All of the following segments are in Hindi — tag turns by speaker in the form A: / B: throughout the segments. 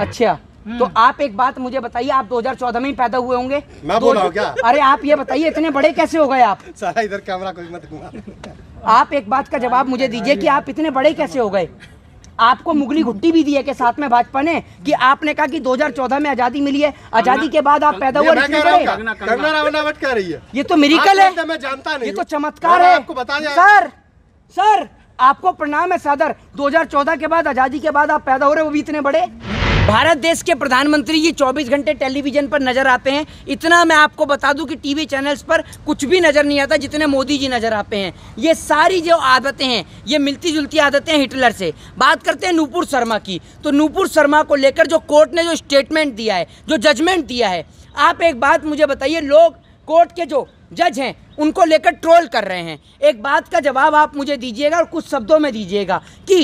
A: अच्छा हम्म। तो आप एक बात मुझे बताइए आप 2014 में ही पैदा हुए होंगे मैं बोल रहा हूँ क्या अरे आप ये बताइए इतने बड़े कैसे हो गए आप
B: सारा इधर कैमरा कोई मत घुमा
A: आप एक बात का जवाब मुझे दीजिए कि आप इतने बड़े कैसे हो गए आपको मुगली घुट्टी भी दी है के साथ में भाजपा ने कि आपने कहा कि 2014 में आजादी मिली है आजादी के बाद आप पैदा हुए कह
B: रही है ये तो मेरिकल है तो मैं जानता नहीं ये तो चमत्कार है आपको बता सर
A: सर आपको प्रणाम है सादर 2014 के बाद आजादी के बाद आप पैदा हो रहे वो भी इतने बड़े भारत देश के प्रधानमंत्री जी 24 घंटे टेलीविजन पर नजर आते हैं इतना मैं आपको बता दूं कि टीवी चैनल्स पर कुछ भी नज़र नहीं आता जितने मोदी जी नज़र आते हैं ये सारी जो आदतें हैं ये मिलती जुलती आदतें हैं हिटलर से बात करते हैं नूपुर शर्मा की तो नूपुर शर्मा को लेकर जो कोर्ट ने जो स्टेटमेंट दिया है जो जजमेंट दिया है आप एक बात मुझे बताइए लोग कोर्ट के जो जज हैं उनको लेकर ट्रोल कर रहे हैं एक बात का जवाब आप मुझे दीजिएगा और कुछ शब्दों में दीजिएगा कि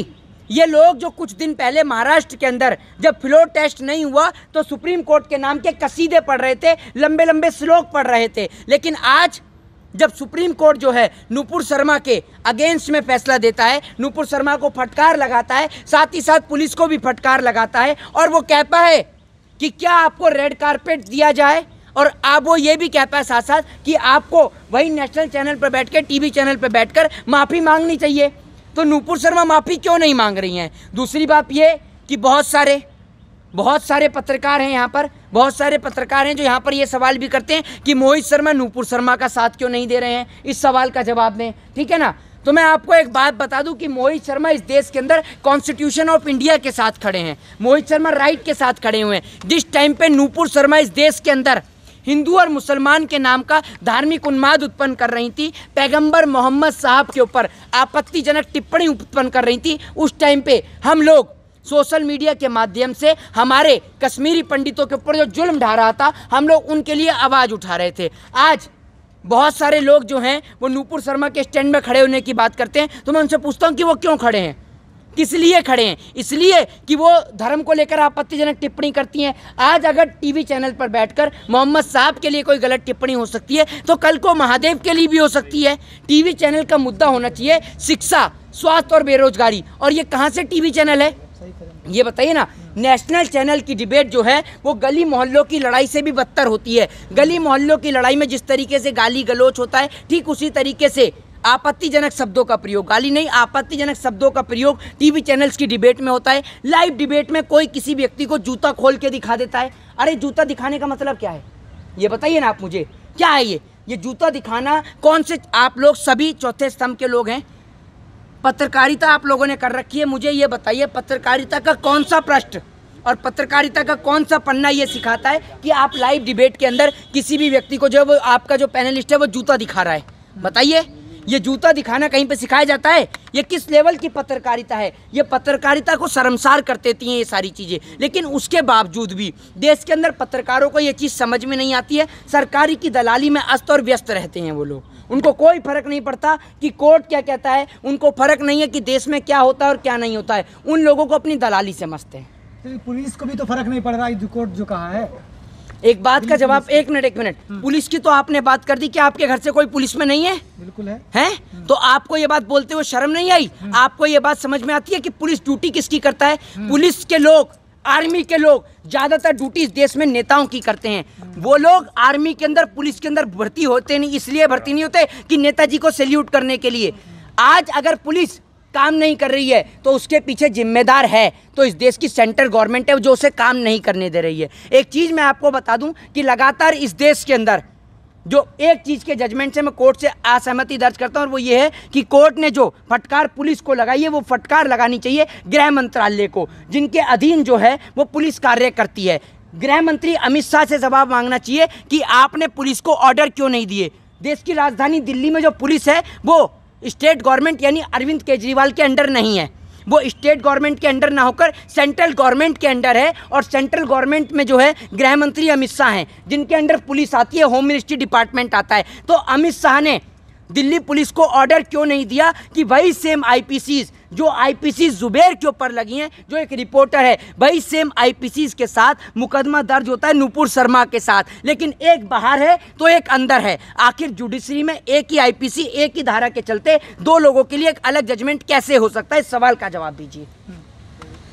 A: ये लोग जो कुछ दिन पहले महाराष्ट्र के अंदर जब फ्लोर टेस्ट नहीं हुआ तो सुप्रीम कोर्ट के नाम के कसीदे पढ़ रहे थे लंबे लंबे श्लोक पढ़ रहे थे लेकिन आज जब सुप्रीम कोर्ट जो है नूपुर शर्मा के अगेंस्ट में फैसला देता है नूपुर शर्मा को फटकार लगाता है साथ ही साथ पुलिस को भी फटकार लगाता है और वो कहता है कि क्या आपको रेड कारपेट दिया जाए और आप वो ये भी कहता है साथ साथ कि आपको वही नेशनल चैनल पर बैठ कर टी चैनल पर बैठ माफ़ी मांगनी चाहिए तो नूपुर शर्मा माफ़ी क्यों नहीं मांग रही हैं दूसरी बात ये कि बहुत सारे बहुत सारे पत्रकार हैं यहाँ पर बहुत सारे पत्रकार हैं जो यहाँ पर ये सवाल भी करते हैं कि मोहित शर्मा नूपुर शर्मा का साथ क्यों नहीं दे रहे हैं इस सवाल का जवाब दें ठीक है ना तो मैं आपको एक बात बता दूं कि मोहित शर्मा इस देश के अंदर कॉन्स्टिट्यूशन ऑफ इंडिया के साथ खड़े हैं मोहित शर्मा राइट के साथ खड़े हुए हैं जिस टाइम पे नूपुर शर्मा इस देश के अंदर हिंदू और मुसलमान के नाम का धार्मिक उन्माद उत्पन्न कर रही थी पैगंबर मोहम्मद साहब के ऊपर आपत्तिजनक टिप्पणी उत्पन्न कर रही थी उस टाइम पे हम लोग सोशल मीडिया के माध्यम से हमारे कश्मीरी पंडितों के ऊपर जो जुल्म ढा रहा था हम लोग उनके लिए आवाज़ उठा रहे थे आज बहुत सारे लोग जो हैं वो नूपुर शर्मा के स्टैंड में खड़े होने की बात करते हैं तो मैं उनसे पूछता हूँ कि वो क्यों खड़े हैं किस लिए खड़े हैं इसलिए कि वो धर्म को लेकर आपत्तिजनक टिप्पणी करती हैं आज अगर टीवी चैनल पर बैठकर मोहम्मद साहब के लिए कोई गलत टिप्पणी हो सकती है तो कल को महादेव के लिए भी हो सकती है टीवी चैनल का मुद्दा होना चाहिए शिक्षा स्वास्थ्य और बेरोजगारी और ये कहाँ से टी चैनल है ये बताइए ना नेशनल चैनल की डिबेट जो है वो गली मोहल्लों की लड़ाई से भी बदतर होती है गली मोहल्लों की लड़ाई में जिस तरीके से गाली गलोच होता है ठीक उसी तरीके से आपत्तिजनक शब्दों का प्रयोग गाली नहीं आपत्तिजनक शब्दों का प्रयोग टीवी चैनल्स की डिबेट में होता है लाइव डिबेट में कोई किसी व्यक्ति को जूता खोल के दिखा देता है अरे जूता दिखाने का मतलब क्या है ये बताइए ना आप मुझे क्या है ये ये जूता दिखाना कौन से आप लोग सभी चौथे स्तंभ के लोग हैं पत्रकारिता आप लोगों ने कर रखी है मुझे ये बताइए पत्रकारिता का कौन सा प्रश्न और पत्रकारिता का कौन सा पन्ना ये सिखाता है कि आप लाइव डिबेट के अंदर किसी भी व्यक्ति को जो है वो आपका जो पैनलिस्ट है वो जूता दिखा रहा है बताइए ये जूता दिखाना कहीं पे सिखाया जाता है ये किस लेवल की पत्रकारिता है ये पत्रकारिता को शर्मसार कर देती हैं ये सारी चीज़ें लेकिन उसके बावजूद भी देश के अंदर पत्रकारों को ये चीज़ समझ में नहीं आती है सरकारी की दलाली में अस्त और व्यस्त रहते हैं वो लोग उनको कोई फ़र्क नहीं पड़ता कि कोर्ट क्या कहता है उनको फ़र्क नहीं है कि देश में क्या होता है और क्या नहीं होता है उन लोगों को अपनी दलाली समझते हैं
B: तो पुलिस को भी तो फर्क नहीं पड़ रहा है कोर्ट जो कहा है
A: एक बात का जवाब एक मिनट एक मिनट हाँ। पुलिस की तो आपने बात कर दी कि आपके घर से कोई पुलिस में नहीं है बिल्कुल है हैं हाँ। तो आपको ये बात बोलते हुए शर्म नहीं आई हाँ। आपको ये बात समझ में आती है कि पुलिस ड्यूटी किसकी करता है पुलिस के लोग आर्मी के लोग ज़्यादातर ड्यूटी देश में नेताओं की करते हैं वो लोग आर्मी के अंदर पुलिस के अंदर भर्ती होते नहीं इसलिए भर्ती नहीं होते कि नेताजी को सैल्यूट करने के लिए आज अगर पुलिस काम नहीं कर रही है तो उसके पीछे जिम्मेदार है तो इस देश की सेंट्रल गवर्नमेंट है जो उसे काम नहीं करने दे रही है एक चीज़ मैं आपको बता दूं कि लगातार इस देश के अंदर जो एक चीज़ के जजमेंट से मैं कोर्ट से असहमति दर्ज करता हूँ और वो ये है कि कोर्ट ने जो फटकार पुलिस को लगाई है वो फटकार लगानी चाहिए गृह मंत्रालय को जिनके अधीन जो है वो पुलिस कार्य करती है गृह मंत्री अमित शाह से जवाब मांगना चाहिए कि आपने पुलिस को ऑर्डर क्यों नहीं दिए देश की राजधानी दिल्ली में जो पुलिस है वो स्टेट गवर्नमेंट यानी अरविंद केजरीवाल के अंडर नहीं है वो स्टेट गवर्नमेंट के अंडर ना होकर सेंट्रल गवर्नमेंट के अंडर है और सेंट्रल गवर्नमेंट में जो है गृह मंत्री अमित शाह हैं जिनके अंडर पुलिस आती है होम मिनिस्ट्री डिपार्टमेंट आता है तो अमित शाह ने दिल्ली पुलिस को ऑर्डर क्यों नहीं दिया कि वही सेम आईपीसीज जो आईपीसी जुबेर के ऊपर लगी हैं जो एक रिपोर्टर है वही सेम आईपीसी के साथ मुकदमा दर्ज होता है नूपुर शर्मा के साथ लेकिन एक बाहर है तो एक अंदर है आखिर जुडिशरी में एक ही आई एक ही धारा के चलते दो लोगों के लिए एक अलग जजमेंट कैसे हो सकता है इस सवाल का जवाब दीजिए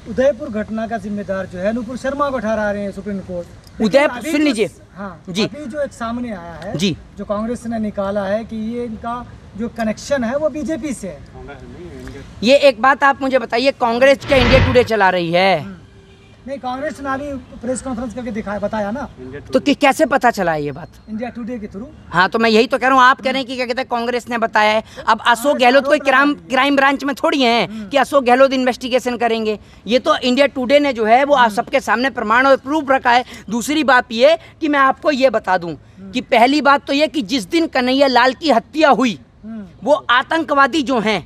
B: उदयपुर घटना का जिम्मेदार जो है नूपुर शर्मा को ठहरा रहे हैं सुप्रीम कोर्ट उदयपुर सुन लीजिए हाँ जी अभी जो एक सामने आया है जी जो कांग्रेस ने निकाला है कि ये इनका जो कनेक्शन है वो बीजेपी से है
A: ये एक बात आप मुझे बताइए कांग्रेस क्या इंडिया टुडे चला रही है हम्म।
B: नहीं कांग्रेस ने अभी प्रेस कॉन्फ्रेंस करके दिखाया बताया ना तो
A: कि कैसे पता चला ये बात
B: इंडिया टुडे के थ्रू
A: हाँ तो मैं यही तो कह रहा हूँ आप कह रहे हैं कि क्या कहते हैं कांग्रेस ने बताया है अब हाँ, अशोक गहलोत
B: कोई क्राइम क्राइम
A: ब्रांच में थोड़ी है हम्म। कि अशोक गहलोत इन्वेस्टिगेशन करेंगे ये तो इंडिया टूडे ने जो है वो आप हम्म। सबके सामने प्रमाण और प्रूफ रखा है दूसरी बात ये कि मैं आपको ये बता दूँ कि पहली बात तो ये कि जिस दिन कन्हैया लाल की हत्या हुई वो आतंकवादी जो हैं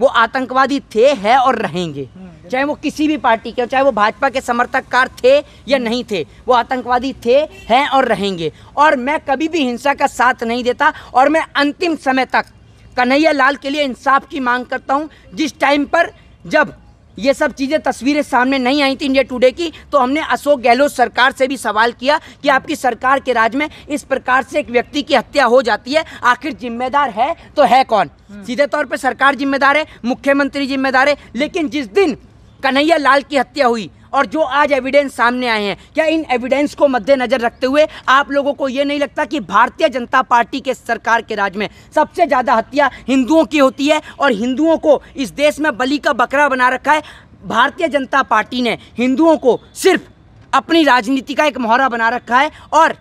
A: वो आतंकवादी थे हैं और रहेंगे चाहे वो किसी भी पार्टी के चाहे वो भाजपा के समर्थककार थे या नहीं थे वो आतंकवादी थे हैं और रहेंगे और मैं कभी भी हिंसा का साथ नहीं देता और मैं अंतिम समय तक कन्हैया लाल के लिए इंसाफ की मांग करता हूँ जिस टाइम पर जब ये सब चीज़ें तस्वीरें सामने नहीं आई थी इंडिया टुडे की तो हमने अशोक गहलोत सरकार से भी सवाल किया कि आपकी सरकार के राज में इस प्रकार से एक व्यक्ति की हत्या हो जाती है आखिर जिम्मेदार है तो है कौन हम्म। सीधे तौर पर सरकार जिम्मेदार है मुख्यमंत्री जिम्मेदार है लेकिन जिस दिन कन्हैया लाल की हत्या हुई और जो आज एविडेंस सामने आए हैं क्या इन एविडेंस को मद्देनज़र रखते हुए आप लोगों को ये नहीं लगता कि भारतीय जनता पार्टी के सरकार के राज में सबसे ज़्यादा हत्या हिंदुओं की होती है और हिंदुओं को इस देश में बलि का बकरा बना रखा है भारतीय जनता पार्टी ने हिंदुओं को सिर्फ अपनी राजनीति का एक मोहरा बना रखा है और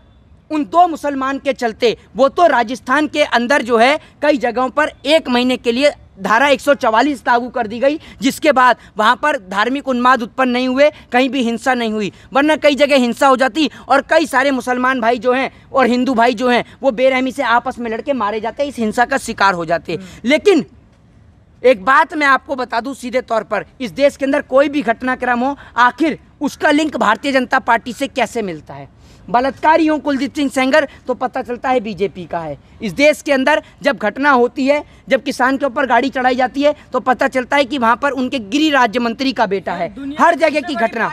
A: उन दो मुसलमान के चलते वो तो राजस्थान के अंदर जो है कई जगहों पर एक महीने के लिए धारा 144 लागू कर दी गई जिसके बाद वहाँ पर धार्मिक उन्माद उत्पन्न नहीं हुए कहीं भी हिंसा नहीं हुई वरना कई जगह हिंसा हो जाती और कई सारे मुसलमान भाई जो हैं और हिंदू भाई जो हैं वो बेरहमी से आपस में लड़के मारे जाते इस हिंसा का शिकार हो जाते हम्म। लेकिन एक बात मैं आपको बता दूं सीधे तौर पर इस देश के अंदर कोई भी घटनाक्रम हो आखिर उसका लिंक भारतीय जनता पार्टी से कैसे मिलता है बलात्कारी हों कुलदीप सिंह सेंगर तो पता चलता है बीजेपी का है इस देश के अंदर जब घटना होती है जब किसान के ऊपर गाड़ी चढ़ाई जाती है तो पता चलता है कि वहाँ पर उनके गृह राज्य मंत्री का बेटा है हर जगह की घटना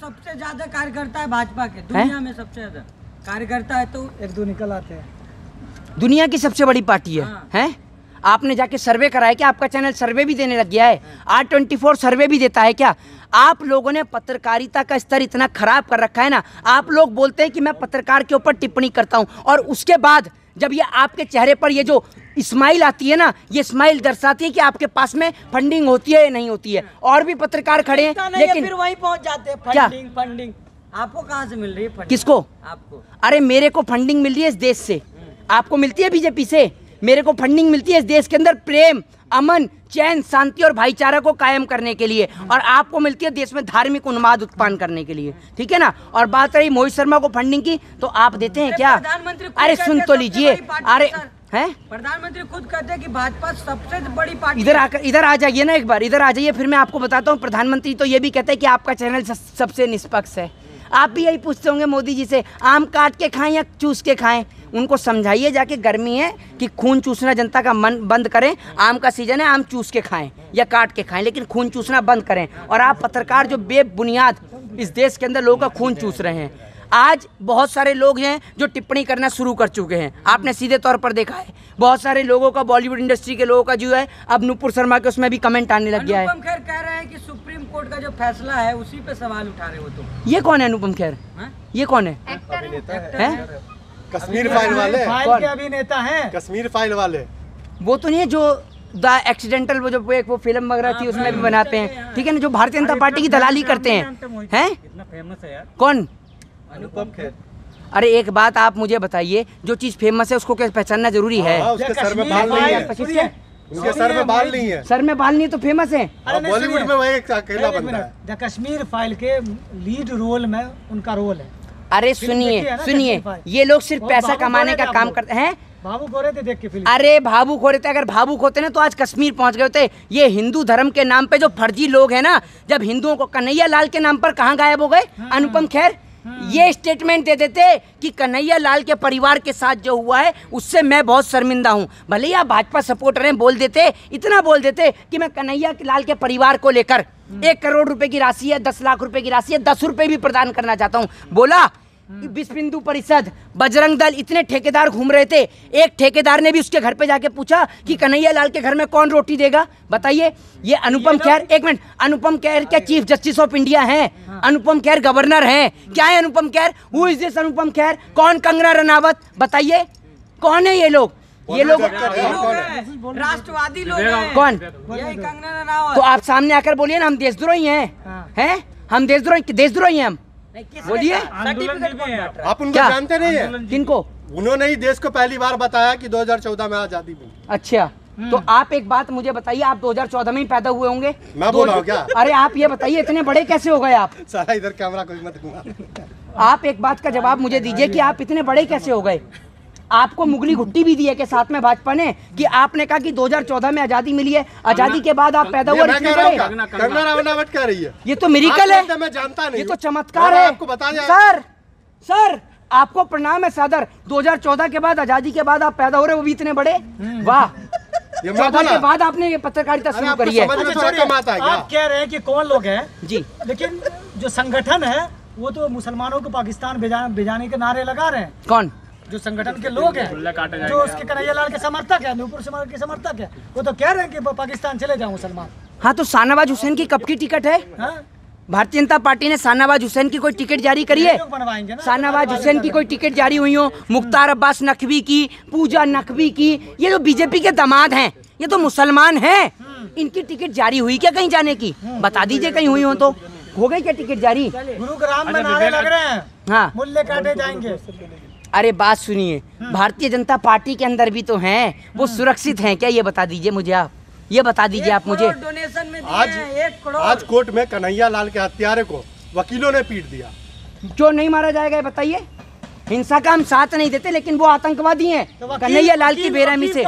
B: सबसे ज्यादा कार्यकर्ता है भाजपा के दुनिया में सबसे ज्यादा कार्यकर्ता है तो एक दो निकल आते हैं
A: दुनिया की सबसे बड़ी पार्टी है हाँ। हैं आपने जाके सर्वे कराया क्या आपका चैनल सर्वे भी देने लग गया है हाँ। आर ट्वेंटी फोर सर्वे भी देता है क्या आप लोगों ने पत्रकारिता का स्तर इतना खराब कर रखा है ना आप लोग बोलते हैं कि मैं पत्रकार के ऊपर टिप्पणी करता हूँ और उसके बाद जब ये आपके चेहरे पर ये जो स्माइल आती है ना ये स्माइल दर्शाती है कि आपके पास में फंडिंग होती है या नहीं होती है और भी पत्रकार खड़े हैं लेकिन फिर वहीं पहुंच जाते हैं फंडिंग फंडिंग आपको कहाँ से मिल रही है किसको आपको अरे मेरे को फंडिंग मिल रही है इस देश से आपको मिलती है बीजेपी से मेरे को फंडिंग मिलती है इस देश के अंदर प्रेम अमन चैन शांति और भाईचारा को कायम करने के लिए और आपको मिलती है देश में धार्मिक उन्माद उत्पन्न करने के लिए ठीक है ना और बात रही मोहित शर्मा को फंडिंग की तो आप देते हैं क्या अरे सुन तो लीजिए अरे है प्रधानमंत्री खुद कहते हैं कि भाजपा सबसे बड़ी पार्टी इधर आकर इधर आ जाइए ना एक बार इधर आ जाइए फिर मैं आपको बताता हूँ प्रधानमंत्री तो ये भी कहते हैं कि आपका चैनल सबसे निष्पक्ष है आप भी यही पूछते होंगे मोदी जी से आम काट के खाएं या चूस के खाएं उनको समझाइए जाके गर्मी है कि खून चूसना जनता का मन बंद करें आम का सीजन है आम चूस के खाएं या काट के खाएं लेकिन खून चूसना बंद करें और आप पत्रकार जो बेबुनियाद इस देश के अंदर लोगों का खून चूस रहे हैं आज बहुत सारे लोग हैं जो टिप्पणी करना शुरू कर चुके हैं आपने सीधे तौर पर देखा है बहुत सारे लोगों का बॉलीवुड इंडस्ट्री के लोगों का जो है अब नुपुर शर्मा के उसमें भी कमेंट आने लग गया है अनुपम खेर कह रहे हैं कि सुप्रीम कोर्ट का जो फैसला है उसी पे सवाल उठा रहे हो तुम ये कौन है अनुपम खेर हाँ? ये कौन है,
B: है? कश्मीर फाइल वाले फाइल के अभिनेता हैं कश्मीर फाइल वाले वो तो नहीं है जो द एक्सीडेंटल वो जो
A: एक वो फिल्म वगैरह हाँ, थी उसमें भी बनाते हैं ठीक है ना जो भारतीय जनता पार्टी की दलाली करते हैं
B: हैं कौन अनुपम खेर
A: अरे एक बात आप मुझे बताइए जो चीज फेमस है उसको क्या पहचानना जरूरी है हाँ, उसके सर में बाल नहीं है उसके सर में बाल नहीं है सर में बाल नहीं तो फेमस है बॉलीवुड में वही
B: अकेला बंदा है द कश्मीर फाइल के लीड रोल में उनका रोल है
A: अरे सुनिए सुनिए ये लोग सिर्फ पैसा कमाने का काम करते हैं
B: भावुक हो रहे थे देख के फिल्म अरे
A: भावुक हो रहे थे अगर भावुक होते ना तो आज कश्मीर पहुंच गए होते ये हिंदू धर्म के नाम पे जो फर्जी लोग हैं ना जब हिंदुओं को कन्हैया लाल के नाम पर कहाँ गायब हो गए हाँ, हाँ। अनुपम खैर हाँ। ये स्टेटमेंट दे देते कि कन्हैया लाल के परिवार के साथ जो हुआ है उससे मैं बहुत शर्मिंदा हूँ भले ही आप भाजपा सपोर्टर हैं बोल देते इतना बोल देते कि मैं कन्हैया लाल के परिवार को लेकर एक करोड़ रुपए की राशि है दस लाख रुपए की राशि है दस रुपए भी प्रदान करना चाहता हूँ बोला विश्व हम्म। परिषद बजरंग दल इतने ठेकेदार घूम रहे थे एक ठेकेदार ने भी उसके घर पे जाके पूछा कि कन्हैया लाल के घर में कौन रोटी देगा बताइए ये अनुपम तो- खैर एक मिनट अनुपम खैर क्या चीफ जस्टिस ऑफ इंडिया है हाँ। अनुपम खैर गवर्नर है क्या है अनुपम खैर हु इज दिस अनुपम खैर कौन कंगना रनावत बताइए कौन है ये लोग ये लोग राष्ट्रवादी लोग कौन तो आप सामने आकर बोलिए ना हम देशद्रोही हैं हाँ। हैं हम देशद्रोही देशद्रोही हैं
B: हम बोलिए आप उनको जानते नहीं है किनको उन्होंने ही देश को पहली बार बताया कि 2014 में आजादी मिली अच्छा हम्म। तो आप एक बात मुझे बताइए आप
A: 2014 में ही पैदा हुए होंगे मैं बोल रहा हूँ क्या अरे आप ये बताइए इतने बड़े कैसे हो गए आप
B: सारा इधर कैमरा कोई मत
A: आप एक बात का जवाब मुझे दीजिए कि आप इतने बड़े कैसे हो गए आपको मुगली घुट्टी भी दी है के साथ में भाजपा ने कि आपने कहा कि 2014 में आजादी मिली है आजादी के बाद आप पैदा हुआ कह
B: रही है ये तो मेरिकल है तो मैं जानता नहीं ये तो चमत्कार है आपको बता सर
A: सर आपको प्रणाम है सादर 2014 के बाद आजादी के बाद आप पैदा हो रहे वो भी इतने बड़े हम्म। वाह चौदह के बाद आपने ये पत्रकारिता शुरू करी है अच्छा, आप
B: कह रहे हैं कि कौन लोग हैं जी लेकिन जो संगठन है वो तो मुसलमानों को पाकिस्तान भेजाने के नारे लगा रहे हैं कौन जो संगठन के लोग हैं जो उसके कन्हैया लाल के समर्थक है नूपुर समाज के समर्थक है वो तो कह रहे हैं कि पाकिस्तान चले जाओ मुसलमान
A: हाँ तो शाहनवाज हुसैन की कब की टिकट है हाँ? भारतीय जनता पार्टी ने शाहनवाज हुसैन की कोई टिकट जारी करी है
B: शाहनवाज
A: हुसैन की कोई टिकट जारी हुई हो मुख्तार अब्बास नकवी की पूजा नकवी की ये जो तो बीजेपी के दामाद हैं ये तो मुसलमान हैं हम्म। इनकी टिकट जारी हुई क्या कहीं जाने की हम्म। बता दीजिए कहीं हुई हो तो हो गई क्या टिकट जारी
B: गुरुग्राम में अच्छा, तो नारे लग रहे हैं हाँ मूल्य काटे जाएंगे
A: अरे बात सुनिए हाँ। भारतीय जनता पार्टी के अंदर भी तो हैं वो हाँ। सुरक्षित हैं क्या ये बता दीजिए मुझे आप ये बता दीजिए आप मुझे
B: डोनेशन में आज एक आज कोर्ट में कन्हैया लाल के हत्यारे को वकीलों ने पीट दिया
A: जो नहीं मारा जाएगा बताइए हिंसा का हम साथ नहीं देते लेकिन वो आतंकवादी है तो कन्हैया लाल की बेरहमी से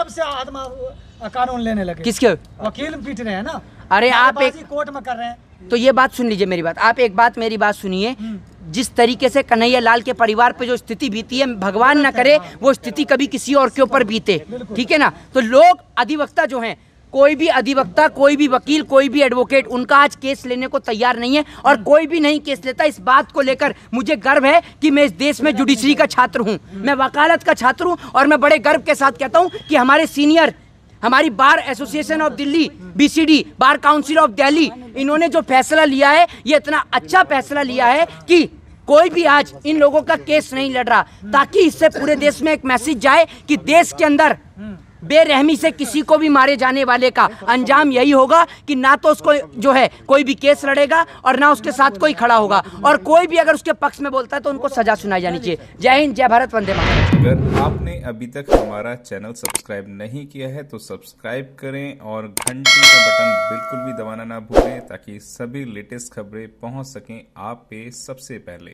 B: कानून लेने लगे किसके वकील पीट रहे हैं ना अरे आप एक कोर्ट में कर रहे हैं
A: तो ये बात सुन लीजिए मेरी बात आप एक बात मेरी बात सुनिए हम्म। जिस तरीके से कन्हैया लाल के परिवार पे जो स्थिति बीती है भगवान ना करे वो स्थिति कभी किसी और के ऊपर बीते ठीक है ना तो लोग अधिवक्ता जो हैं कोई भी अधिवक्ता कोई भी वकील कोई भी एडवोकेट उनका आज केस लेने को तैयार नहीं है और कोई भी नहीं केस लेता इस बात को लेकर मुझे गर्व है कि मैं इस देश में जुडिशरी का छात्र हूँ मैं वकालत का छात्र हूँ और मैं बड़े गर्व के साथ कहता हूँ कि हमारे सीनियर हमारी bar association of Delhi BCD bar council of Delhi इन्होंने जो फैसला लिया है ये इतना अच्छा फैसला लिया है कि कोई भी आज इन लोगों का केस नहीं लड़ रहा ताकि इससे पूरे देश में एक मैसेज जाए कि देश के अंदर बेरहमी से किसी को भी मारे जाने वाले का अंजाम यही होगा कि ना तो उसको जो है कोई भी केस लड़ेगा और ना उसके साथ कोई खड़ा होगा और कोई भी अगर उसके पक्ष में बोलता है तो उनको सजा सुनाई जानी चाहिए जय हिंद जय भारत वंदे मातरम अगर
B: आपने अभी तक हमारा चैनल सब्सक्राइब नहीं किया है तो सब्सक्राइब करें और घंटी का बटन बिल्कुल भी दबाना ना भूलें ताकि सभी लेटेस्ट खबरें पहुंच सकें आप पे सबसे पहले